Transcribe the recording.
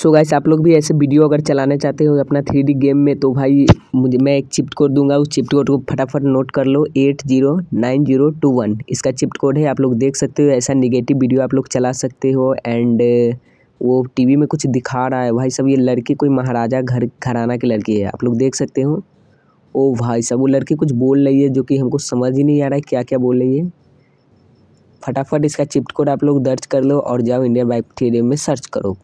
सो so guys आप लोग भी ऐसे वीडियो अगर चलाना चाहते हो अपना थ्री डी गेम में तो भाई मुझे मैं एक चिप्ट कोड दूंगा उस चिप्ट कोड को फटाफट नोट कर लो eight zero nine zero two one इसका चिप्ट कोड है आप लोग देख सकते हो ऐसा निगेटिव वीडियो आप लोग चला सकते हो एंड uh, वो टीवी में कुछ दिखा रहा है भाई सब ये लड़की कोई महाराजा घर घराना की लड़की है आप लोग देख सकते हो ओ भाई सब वो लड़की कुछ बोल रही है जो कि हमको समझ ही नहीं आ रहा है क्या क्या बोल रही है फटाफट इसका चिप्ट कोड आप लोग दर्ज कर लो और जाओ इंडियन बाइक थ्री में सर्च करो